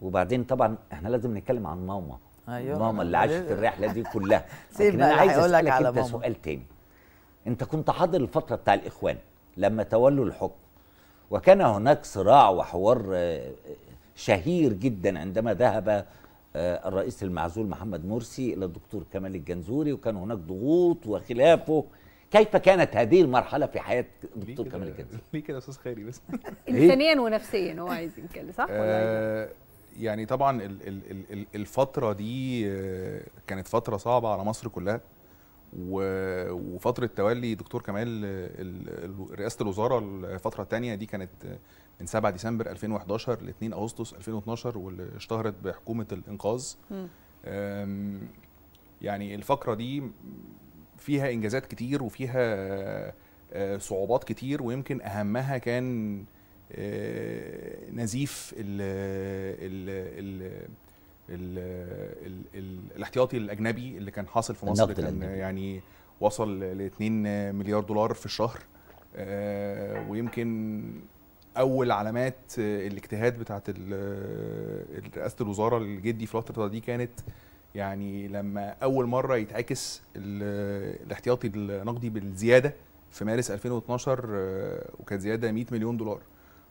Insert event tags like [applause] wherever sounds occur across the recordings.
وبعدين طبعا احنا لازم نتكلم عن ماما أيوة. ماما اللي عاشت أيوه. الرحله دي كلها [laughs] لكن انا عايز اسالك على انت ماما. سؤال تاني انت كنت حاضر الفتره بتاع الاخوان لما تولوا الحكم وكان هناك صراع وحوار آه، شهير جدا عندما ذهب آه، الرئيس المعزول محمد مرسي الى الدكتور كمال الجنزوري وكان هناك ضغوط وخلافه كيف كانت هذه المرحله في حياه الدكتور كمال الجنزوري؟ ليه كده يا استاذ خيري بس؟ انسانيا ونفسيا هو عايز يتكلم صح؟ ولا إيه؟ آه، يعني طبعا الفتره دي آه، كانت فتره صعبه على مصر كلها وفتره تولي دكتور كمال آه، رئاسه الوزاره الفتره الثانيه دي كانت آه، من 7 ديسمبر 2011 ل 2 اغسطس 2012 واللي اشتهرت بحكومه الانقاذ يعني الفقره دي فيها انجازات كتير وفيها صعوبات كتير ويمكن اهمها كان آه، نزيف ال ال ال الاحتياطي الاجنبي اللي كان حاصل في مصر كان يعني وصل ل 2 مليار دولار في الشهر آه، ويمكن اول علامات الاجتهاد بتاعه رئاسه الوزاره الجدي في الفتره دي كانت يعني لما اول مره يتعكس الاحتياطي النقدي بالزياده في مارس 2012 آه، وكانت زياده 100 مليون دولار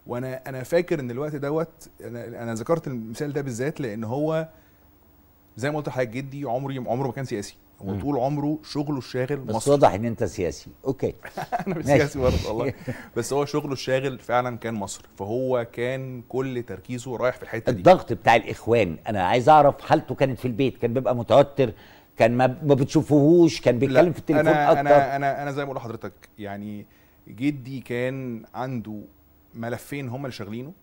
وانا انا فاكر ان الوقت دوت انا انا ذكرت المثال ده بالذات لان هو زي ما قلت لحضرتك جدي عمري عمره ما كان سياسي هو طول عمره شغله الشاغل بس مصر بس واضح ان انت سياسي اوكي [laughs] انا مش سياسي برضه والله [laughs] بس هو شغله الشاغل فعلا كان مصر فهو كان كل تركيزه رايح في الحته دي الضغط بتاع الاخوان انا عايز اعرف حالته كانت في البيت كان بيبقى متوتر كان ما, ما بتشوفوهوش كان بيتكلم في التليفون أنا اكتر انا انا انا زي ما بقول لحضرتك يعني جدي كان عنده ملفين هم اللي شغلينه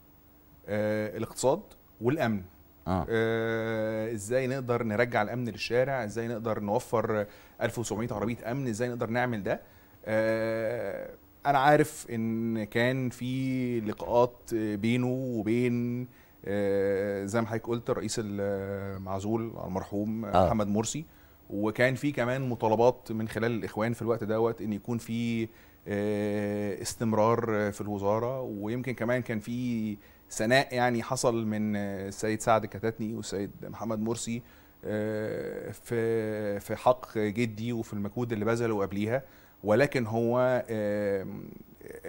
آه الاقتصاد والامن آه. آه ازاي نقدر نرجع الامن للشارع ازاي نقدر نوفر 1700 عربيه امن ازاي نقدر نعمل ده آه انا عارف ان كان في لقاءات بينه وبين آه زي ما حضرتك قلت الرئيس المعزول آه، المرحوم آه. محمد مرسي وكان في كمان مطالبات من خلال الاخوان في الوقت دوت ان يكون في آه، استمرار في الوزاره ويمكن كمان كان في ثناء يعني حصل من آه، السيد سعد كتاتني والسيد محمد مرسي آه، في في حق جدي وفي المجهود اللي بذله قبليها ولكن هو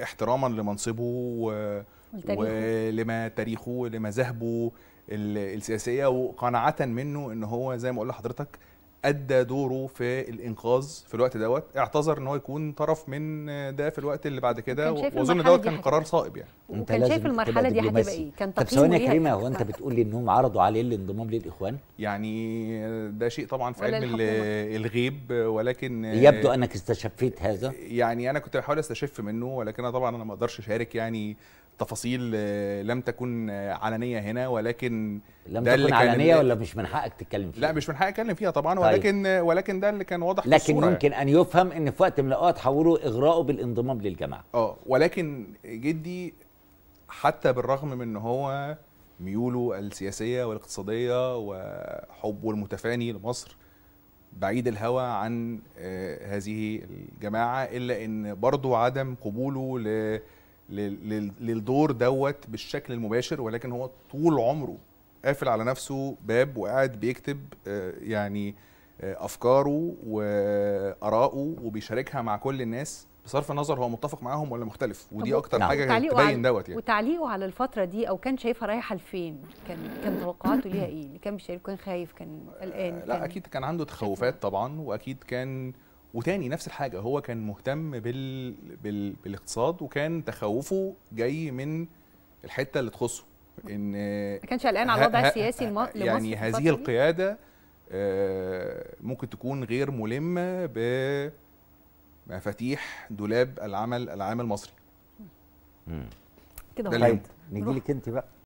احتراما لمنصبه ولما تاريخه ولمذاهبه السياسيه وقناعه منه ان هو زي ما اقول لحضرتك ادى دوره في الانقاذ في الوقت دوت اعتذر ان هو يكون طرف من ده في الوقت اللي بعد كده واظن دوت كان قرار صائب يعني وكان شايف المرحله دي هتبقى ايه كان طب ثواني يا كريمه هو انت بتقولي انهم عرضوا عليه الانضمام للاخوان يعني ده شيء طبعا في علم الغيب ولكن يبدو انك استشفيت هذا يعني انا كنت بحاول استشف منه ولكن انا طبعا انا ما اقدرش اشارك يعني تفاصيل آه، لم تكن آه، علنيه هنا ولكن لم ده تكن اللي علنيه ولا مش من حقك تتكلم فيها؟ لا مش من حقي اتكلم فيها طبعا طيب. ولكن آه، ولكن ده اللي كان واضح لكن الصورة يمكن يعني. ان يفهم ان في وقت من الاوقات حاولوا اغراءه بالانضمام للجماعه اه ولكن جدي حتى بالرغم من ان هو ميوله السياسيه والاقتصاديه وحبه المتفاني لمصر بعيد الهوى عن هذه الجماعه الا ان برضه عدم قبوله ل للدور دوت بالشكل المباشر ولكن هو طول عمره قافل على نفسه باب وقاعد بيكتب آه، يعني آه، افكاره واراءه وبيشاركها مع كل الناس بصرف النظر هو متفق معاهم ولا مختلف ودي اكتر نعم. حاجه تبين دوت يعني وتعليقه على الفتره دي او كان شايفها رايحه لفين كان كان توقعاته ليها ايه كان بيشارك كان خايف كان قلقان لا كان اكيد كان عنده تخوفات إيه؟ طبعا واكيد كان وتاني نفس الحاجه هو كان مهتم بال... بال... بالاقتصاد وكان تخوفه جاي من الحته اللي تخصه ان ما كانش قلقان على الوضع السياسي يعني لمصر يعني هذه القياده آه، ممكن تكون غير ملمه بمفاتيح دولاب العمل العام المصري كده طيب نجيلك انت بقى